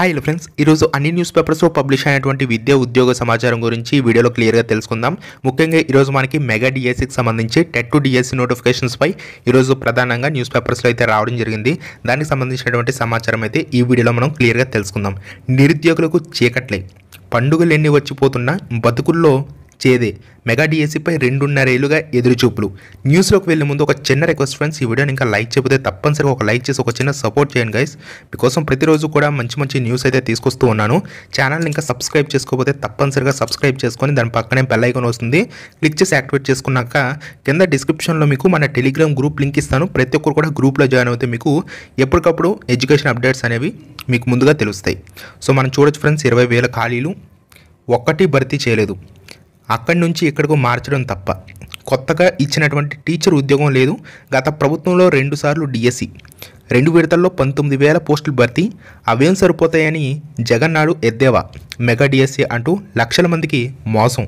hi hello friends ఈరోజు అన్ని news పేపర్స్లో పబ్లిష్ అయినటువంటి విద్యా ఉద్యోగ సమాచారం గురించి వీడియోలో క్లియర్గా తెలుసుకుందాం ముఖ్యంగా ఈరోజు మనకి మెగా డిఎస్సికి e సంబంధించి టెట్ టు డిఎస్సి నోటిఫికేషన్స్పై ఈరోజు ప్రధానంగా న్యూస్ పేపర్స్లో అయితే రావడం జరిగింది దానికి సంబంధించినటువంటి సమాచారం అయితే ఈ వీడియోలో మనం క్లియర్గా తెలుసుకుందాం నిరుద్యోగులకు చీకట్లే పండుగలు ఎన్ని వచ్చిపోతున్నా బతుకుల్లో చేదే మెగా డిఎస్సిపై e రెండున్నరేళ్లుగా ఎదురుచూపులు న్యూస్లోకి వెళ్ళే ముందు ఒక చిన్న రిక్వెస్ట్ ఫ్రెండ్స్ ఈ వీడియోని ఇంకా లైక్ చెప్తే తప్పనిసరిగా ఒక లైక్ చేసి ఒక చిన్న సపోర్ట్ చేయండి గైస్ మీకోసం ప్రతిరోజు కూడా మంచి మంచి న్యూస్ అయితే తీసుకొస్తూ ఉన్నాను ఛానల్ని ఇంకా సబ్స్క్రైబ్ చేసుకోకపోతే తప్పనిసరిగా సబ్స్క్రైబ్ చేసుకొని దాని పక్కనే బెల్ వస్తుంది క్లిక్ చేసి యాక్టివేట్ చేసుకున్నాక కింద డిస్క్రిప్షన్లో మీకు మన టెలిగ్రామ్ గ్రూప్ లింక్ ఇస్తాను ప్రతి ఒక్కరు కూడా గ్రూప్లో జాయిన్ అవుతే మీకు ఎప్పటికప్పుడు ఎడ్యుకేషన్ అప్డేట్స్ అనేవి మీకు ముందుగా తెలుస్తాయి సో మనం చూడొచ్చు ఫ్రెండ్స్ ఇరవై వేల ఖాళీలు ఒక్కటి భర్తీ చేయలేదు అక్కడి నుంచి ఇక్కడికి మార్చడం తప్ప కొత్తగా ఇచ్చినటువంటి టీచర్ ఉద్యోగం లేదు గత ప్రభుత్వంలో రెండుసార్లు డిఎస్సి రెండు విడతల్లో పంతొమ్మిది వేల పోస్టులు భర్తీ అవేం సరిపోతాయని జగన్నాడు ఎద్దేవా మెగా డిఎస్సి అంటూ లక్షల మందికి మోసం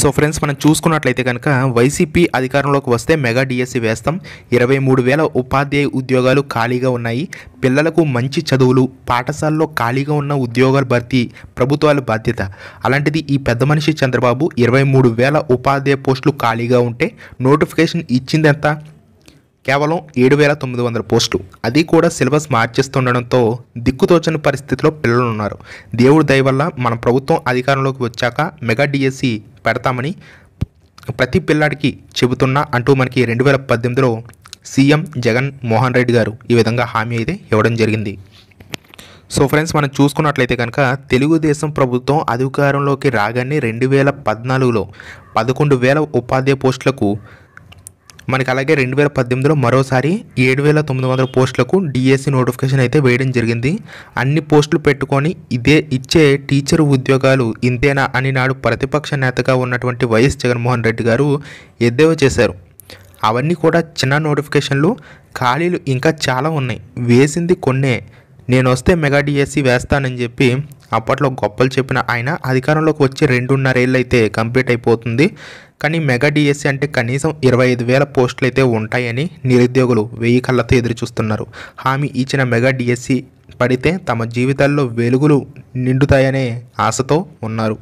సో ఫ్రెండ్స్ మనం చూసుకున్నట్లయితే కనుక వైసీపీ అధికారంలోకి వస్తే మెగా డిఎస్సి వేస్తాం ఇరవై మూడు వేల ఉపాధ్యాయ ఉద్యోగాలు ఖాళీగా ఉన్నాయి పిల్లలకు మంచి చదువులు పాఠశాలలో ఖాళీగా ఉన్న ఉద్యోగాల భర్తీ ప్రభుత్వాల బాధ్యత అలాంటిది ఈ పెద్ద మనిషి చంద్రబాబు ఇరవై మూడు వేల ఉపాధ్యాయ పోస్టులు ఖాళీగా ఉంటే నోటిఫికేషన్ ఇచ్చిందంతా కేవలం ఏడు వేల తొమ్మిది వందల పోస్టు అది కూడా సిలబస్ మార్చేస్తుండడంతో దిక్కుతోచని పరిస్థితిలో పిల్లలు ఉన్నారు దేవుడి దయ వల్ల మన ప్రభుత్వం అధికారంలోకి వచ్చాక మెగా డిఎస్సి పెడతామని ప్రతి పిల్లాడికి చెబుతున్నా అంటూ మనకి రెండు వేల పద్దెనిమిదిలో సీఎం జగన్ మోహన్ రెడ్డి గారు ఈ విధంగా హామీ అయితే ఇవ్వడం జరిగింది సో ఫ్రెండ్స్ మనం చూసుకున్నట్లయితే కనుక తెలుగుదేశం ప్రభుత్వం అధికారంలోకి రాగానే రెండు వేల పద్నాలుగులో పదకొండు వేల ఉపాధ్యాయ పోస్టులకు మనకి అలాగే రెండు వేల పద్దెనిమిదిలో మరోసారి ఏడు వేల తొమ్మిది వందల పోస్టులకు డిఎస్సి నోటిఫికేషన్ అయితే వేయడం జరిగింది అన్ని పోస్టులు పెట్టుకొని ఇదే ఇచ్చే టీచర్ ఉద్యోగాలు ఇంతేనా అని నాడు ప్రతిపక్ష నేతగా ఉన్నటువంటి వైఎస్ జగన్మోహన్ రెడ్డి గారు ఎద్దేవా చేశారు అవన్నీ కూడా చిన్న నోటిఫికేషన్లు ఖాళీలు ఇంకా చాలా ఉన్నాయి వేసింది కొన్నే నేను వస్తే మెగా డిఎస్సి వేస్తానని చెప్పి అప్పట్లో గొప్పలు చెప్పిన ఆయన అధికారంలోకి వచ్చి రెండున్నరేళ్ళు అయితే కంప్లీట్ అయిపోతుంది కానీ మెగా డిఎస్సి అంటే కనీసం ఇరవై ఐదు వేల పోస్టులు అయితే ఉంటాయని నిరుద్యోగులు వెయ్యి కళ్ళతో ఎదురు చూస్తున్నారు హామీ ఇచ్చిన మెగా డిఎస్సి పడితే తమ జీవితాల్లో వెలుగులు నిండుతాయనే ఆశతో ఉన్నారు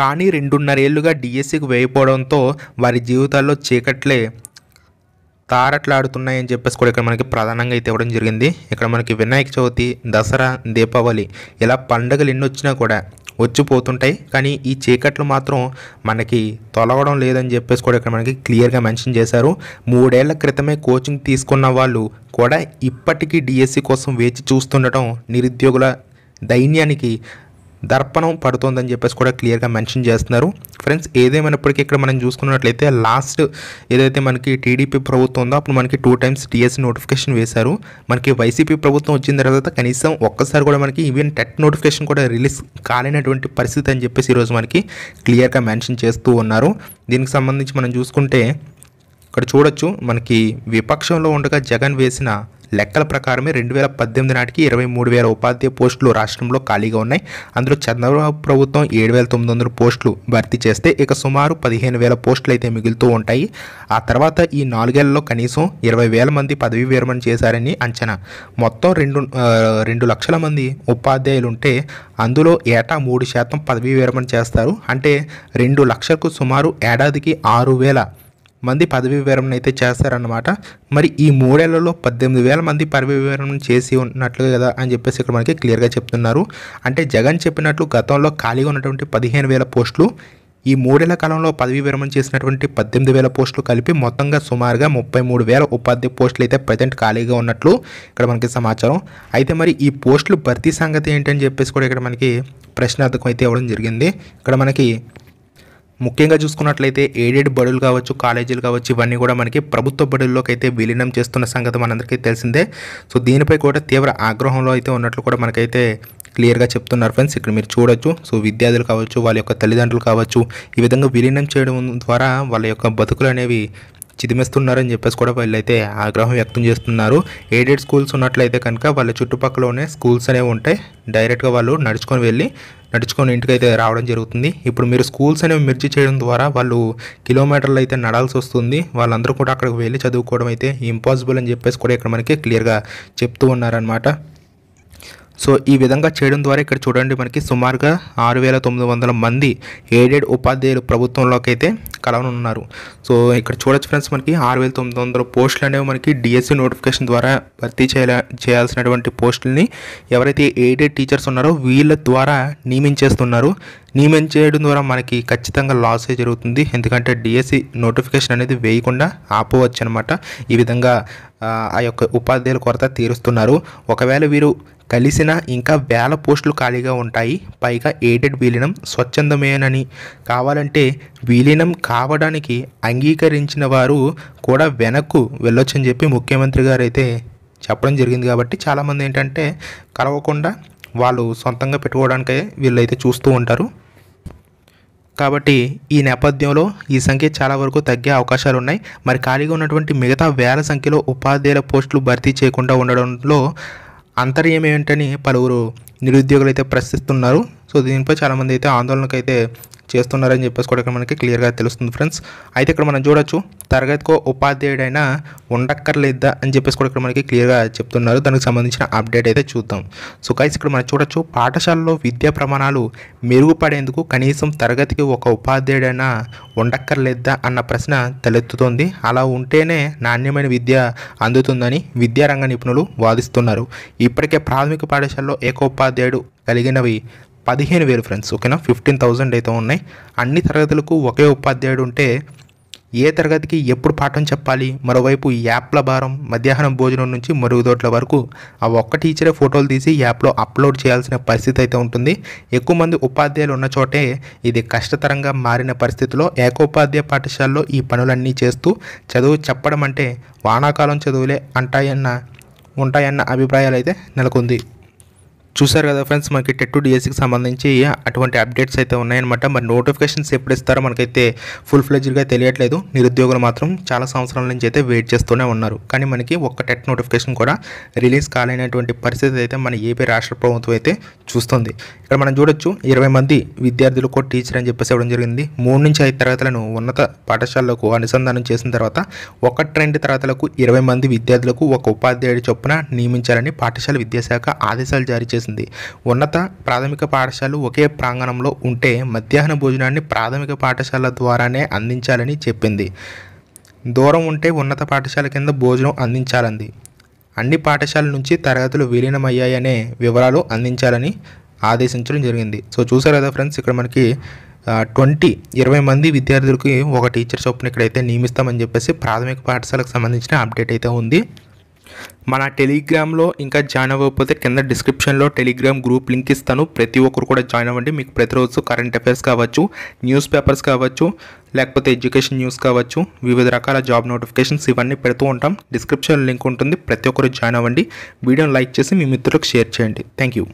కానీ రెండున్నరేళ్లుగా డిఎస్సికి వేయపోవడంతో వారి జీవితాల్లో చీకట్లే తారట్లాడుతున్నాయని చెప్పేసి కూడా ఇక్కడ మనకి ప్రధానంగా అయితే ఇవ్వడం జరిగింది ఇక్కడ మనకి వినాయక చవితి దసరా దీపావళి ఇలా పండుగలు ఎన్ని వచ్చినా కూడా వచ్చిపోతుంటాయి కానీ ఈ చీకట్లు మాత్రం మనకి తొలగడం లేదని చెప్పేసి కూడా ఇక్కడ మనకి క్లియర్గా మెన్షన్ చేశారు మూడేళ్ల క్రితమే కోచింగ్ తీసుకున్న వాళ్ళు కూడా ఇప్పటికీ డిఎస్సి e కోసం వేచి చూస్తుండటం నిరుద్యోగుల దైన్యానికి దర్పణం పడుతోందని చెప్పేసి కూడా క్లియర్గా మెన్షన్ చేస్తున్నారు ఫ్రెండ్స్ ఏదేమైనప్పటికీ ఇక్కడ మనం చూసుకున్నట్లయితే లాస్ట్ ఏదైతే మనకి టీడీపీ ప్రభుత్వం ఉందో అప్పుడు మనకి టూ టైమ్స్ టీఎస్సీ నోటిఫికేషన్ వేశారు మనకి వైసీపీ ప్రభుత్వం వచ్చిన తర్వాత కనీసం ఒక్కసారి కూడా మనకి ఈవెన్ టెట్ నోటిఫికేషన్ కూడా రిలీజ్ కాలేనటువంటి పరిస్థితి అని చెప్పేసి ఈరోజు మనకి క్లియర్గా మెన్షన్ చేస్తూ ఉన్నారు దీనికి సంబంధించి మనం చూసుకుంటే ఇక్కడ చూడొచ్చు మనకి విపక్షంలో ఉండగా జగన్ వేసిన లెక్కల ప్రకారమే రెండు వేల పద్దెనిమిది నాటికి ఇరవై మూడు వేల ఉపాధ్యాయ పోస్టులు రాష్ట్రంలో ఖాళీగా ఉన్నాయి అందులో చంద్రబాబు ప్రభుత్వం ఏడు వేల తొమ్మిది వందల పోస్టులు భర్తీ చేస్తే ఇక సుమారు పదిహేను వేల పోస్టులు అయితే మిగులుతూ ఉంటాయి ఆ తర్వాత ఈ నాలుగేళ్లలో కనీసం ఇరవై వేల మంది పదవి విరమణ చేశారని అంచనా మొత్తం రెండు రెండు లక్షల మంది ఉపాధ్యాయులు ఉంటే అందులో ఏటా మూడు శాతం పదవీ విరమణ చేస్తారు అంటే రెండు లక్షలకు సుమారు ఏడాదికి ఆరు వేల మంది పదవి విరమణ అయితే చేస్తారన్నమాట మరి ఈ మూడేళ్లలో పద్దెనిమిది వేల మంది పదవి విరమణ చేసి ఉన్నట్లు కదా అని చెప్పేసి ఇక్కడ మనకి క్లియర్గా చెప్తున్నారు అంటే జగన్ చెప్పినట్లు గతంలో ఖాళీగా ఉన్నటువంటి పదిహేను వేల పోస్టులు ఈ మూడేళ్ల కాలంలో పదవి విరమణ చేసినటువంటి పద్దెనిమిది వేల పోస్టులు కలిపి మొత్తంగా సుమారుగా ముప్పై మూడు వేల ఉపాధి పోస్టులు అయితే ప్రజెంట్ ఖాళీగా ఉన్నట్లు ఇక్కడ మనకి సమాచారం అయితే మరి ఈ పోస్టులు భర్తీ సంగతి ఏంటని చెప్పేసి కూడా ఇక్కడ మనకి ప్రశ్నార్థకం అయితే ఇవ్వడం జరిగింది ఇక్కడ మనకి ముఖ్యంగా చూసుకున్నట్లయితే ఎయిడెడ్ బడులు కావచ్చు కాలేజీలు కావచ్చు ఇవన్నీ కూడా మనకి ప్రభుత్వ బడుల్లోకి అయితే విలీనం చేస్తున్న సంగతి మనందరికీ తెలిసిందే సో దీనిపై కూడా తీవ్ర ఆగ్రహంలో అయితే ఉన్నట్లు కూడా మనకైతే క్లియర్గా చెప్తున్నారు ఫ్రెండ్స్ ఇక్కడ మీరు చూడొచ్చు సో విద్యార్థులు కావచ్చు వాళ్ళ యొక్క తల్లిదండ్రులు కావచ్చు ఈ విధంగా విలీనం చేయడం ద్వారా వాళ్ళ యొక్క బతుకులు అనేవి చిదిమిస్తున్నారని చెప్పేసి కూడా వీళ్ళైతే ఆగ్రహం వ్యక్తం చేస్తున్నారు ఎయిడెడ్ స్కూల్స్ ఉన్నట్లయితే కనుక వాళ్ళ చుట్టుపక్కలనే స్కూల్స్ అనేవి ఉంటాయి డైరెక్ట్గా వాళ్ళు నడుచుకొని వెళ్ళి నడుచుకొని ఇంటికి అయితే రావడం జరుగుతుంది ఇప్పుడు మీరు స్కూల్స్ అనేవి మిర్చి చేయడం ద్వారా వాళ్ళు కిలోమీటర్లు అయితే నడాల్సి వస్తుంది వాళ్ళందరూ కూడా అక్కడికి వెళ్ళి చదువుకోవడం అయితే ఇంపాసిబుల్ అని చెప్పేసి కూడా ఇక్కడ మనకి క్లియర్గా చెప్తూ ఉన్నారనమాట సో ఈ విధంగా చేయడం ద్వారా ఇక్కడ చూడండి మనకి సుమారుగా ఆరు వేల తొమ్మిది వందల మంది ఎయిడెడ్ ఉపాధ్యాయులు ప్రభుత్వంలోకి అయితే కలవనున్నారు సో ఇక్కడ చూడొచ్చు ఫ్రెండ్స్ మనకి ఆరు వేల తొమ్మిది వందల పోస్టులు అనేవి మనకి డిఎస్సి e నోటిఫికేషన్ ద్వారా భర్తీ చేయాల చేయాల్సినటువంటి పోస్టుల్ని ఎవరైతే ఎయిడెడ్ టీచర్స్ ఉన్నారో వీళ్ళ ద్వారా నియమించేస్తున్నారు నియమం చేయడం ద్వారా మనకి ఖచ్చితంగా లాసే జరుగుతుంది ఎందుకంటే డిఎస్సి నోటిఫికేషన్ e అనేది వేయకుండా ఆపవచ్చు అనమాట ఈ విధంగా ఆ యొక్క ఉపాధ్యాయుల కొరత తీరుస్తున్నారు ఒకవేళ వీరు కలిసిన ఇంకా వేల పోస్టులు ఖాళీగా ఉంటాయి పైగా ఎయిడెడ్ విలీనం స్వచ్ఛందమేనని కావాలంటే విలీనం కావడానికి అంగీకరించిన వారు కూడా వెనక్కు వెళ్ళొచ్చని చెప్పి ముఖ్యమంత్రి గారు అయితే చెప్పడం జరిగింది కాబట్టి చాలామంది ఏంటంటే కలవకుండా వాళ్ళు సొంతంగా పెట్టుకోవడానికే వీళ్ళైతే చూస్తూ ఉంటారు కాబట్టి ఈ నేపథ్యంలో ఈ సంఖ్య చాలా వరకు తగ్గే అవకాశాలు ఉన్నాయి మరి ఖాళీగా ఉన్నటువంటి మిగతా వేల సంఖ్యలో ఉపాధ్యాయుల పోస్టులు భర్తీ చేయకుండా ఉండడంలో అంతర్యం ఏమిటని పలువురు నిరుద్యోగులు అయితే ప్రశ్నిస్తున్నారు సో దీనిపై చాలామంది అయితే ఆందోళనకైతే చేస్తున్నారని చెప్పేసి కూడా ఇక్కడ మనకి క్లియర్గా తెలుస్తుంది ఫ్రెండ్స్ అయితే ఇక్కడ మనం చూడొచ్చు తరగతికో ఉపాధ్యాయుడైనా ఉండక్కర్లేదా అని చెప్పేసి కూడా ఇక్కడ మనకి క్లియర్గా చెప్తున్నారు దానికి సంబంధించిన అప్డేట్ అయితే చూద్దాం సో గైస్ ఇక్కడ మనం చూడొచ్చు పాఠశాలలో విద్యా ప్రమాణాలు మెరుగుపడేందుకు కనీసం తరగతికి ఒక ఉపాధ్యాయుడైనా ఉండక్కర్లేదా అన్న ప్రశ్న తలెత్తుతోంది అలా ఉంటేనే నాణ్యమైన విద్య అందుతుందని విద్యారంగ నిపుణులు వాదిస్తున్నారు ఇప్పటికే ప్రాథమిక పాఠశాలలో ఏకోపాధ్యాయుడు కలిగినవి పదిహేను వేలు ఫ్రెండ్స్ ఓకేనా ఫిఫ్టీన్ థౌజండ్ అయితే ఉన్నాయి అన్ని తరగతులకు ఒకే ఉపాధ్యాయుడు ఉంటే ఏ తరగతికి ఎప్పుడు పాఠం చెప్పాలి మరోవైపు యాప్ల భారం మధ్యాహ్నం భోజనం నుంచి మరుగుదోట్ల వరకు ఆ ఒక్క టీచరే ఫోటోలు తీసి యాప్లో అప్లోడ్ చేయాల్సిన పరిస్థితి అయితే ఉంటుంది ఎక్కువ మంది ఉపాధ్యాయులు ఉన్న చోటే ఇది కష్టతరంగా మారిన పరిస్థితిలో ఏకోపాధ్యాయ పాఠశాలలో ఈ పనులన్నీ చేస్తూ చదువు చెప్పడం అంటే వానాకాలం చదువులే అంటాయన్న ఉంటాయన్న అభిప్రాయాలు అయితే నెలకొంది చూసారు కదా ఫ్రెండ్స్ మనకి టెట్ టు డిఎస్సికి సంబంధించి అటువంటి అప్డేట్స్ అయితే ఉన్నాయన్నమాట మరి నోటిఫికేషన్స్ ఎప్పుడు ఇస్తారో మనకైతే ఫుల్ ఫ్లెజ్డ్గా తెలియట్లేదు నిరుద్యోగులు మాత్రం చాలా సంవత్సరాల నుంచి అయితే వెయిట్ చేస్తూనే ఉన్నారు కానీ మనకి ఒక్క టెట్ నోటిఫికేషన్ కూడా రిలీజ్ కాలేనటువంటి పరిస్థితి అయితే మన ఏపీ రాష్ట్ర ప్రభుత్వం అయితే చూస్తుంది ఇక్కడ మనం చూడొచ్చు ఇరవై మంది విద్యార్థులు కూడా టీచర్ అని చెప్పేసి ఇవ్వడం జరిగింది మూడు నుంచి ఐదు తరగతులను ఉన్నత పాఠశాలలకు అనుసంధానం చేసిన తర్వాత ఒకటి రెండు తరగతులకు ఇరవై మంది విద్యార్థులకు ఒక ఉపాధ్యాయుడి చొప్పున నియమించాలని పాఠశాల విద్యాశాఖ ఆదేశాలు జారీ చేసింది చేసింది ఉన్నత ప్రాథమిక పాఠశాలలు ఒకే ప్రాంగణంలో ఉంటే మధ్యాహ్న భోజనాన్ని ప్రాథమిక పాఠశాల ద్వారానే అందించాలని చెప్పింది దూరం ఉంటే ఉన్నత పాఠశాల కింద భోజనం అందించాలంది అన్ని పాఠశాల నుంచి తరగతులు విలీనమయ్యాయనే వివరాలు అందించాలని ఆదేశించడం జరిగింది సో చూసారు కదా ఫ్రెండ్స్ ఇక్కడ మనకి ట్వంటీ ఇరవై మంది విద్యార్థులకి ఒక టీచర్ చొప్పున ఇక్కడైతే నియమిస్తామని చెప్పేసి ప్రాథమిక పాఠశాలకు సంబంధించిన అప్డేట్ అయితే ఉంది మన టెలిగ్రామ్లో ఇంకా జాయిన్ అవ్వకపోతే కింద డిస్క్రిప్షన్లో టెలిగ్రామ్ గ్రూప్ లింక్ ఇస్తాను ప్రతి ఒక్కరు కూడా జాయిన్ అవ్వండి మీకు ప్రతిరోజు కరెంట్ అఫైర్స్ కావచ్చు న్యూస్ పేపర్స్ కావచ్చు లేకపోతే ఎడ్యుకేషన్ న్యూస్ కావచ్చు వివిధ రకాల జాబ్ నోటిఫికేషన్స్ ఇవన్నీ పెడుతూ ఉంటాం డిస్క్రిప్షన్ లింక్ ఉంటుంది ప్రతి ఒక్కరు జాయిన్ అవ్వండి వీడియోని లైక్ చేసి మీ మిత్రులకు షేర్ చేయండి థ్యాంక్ యూ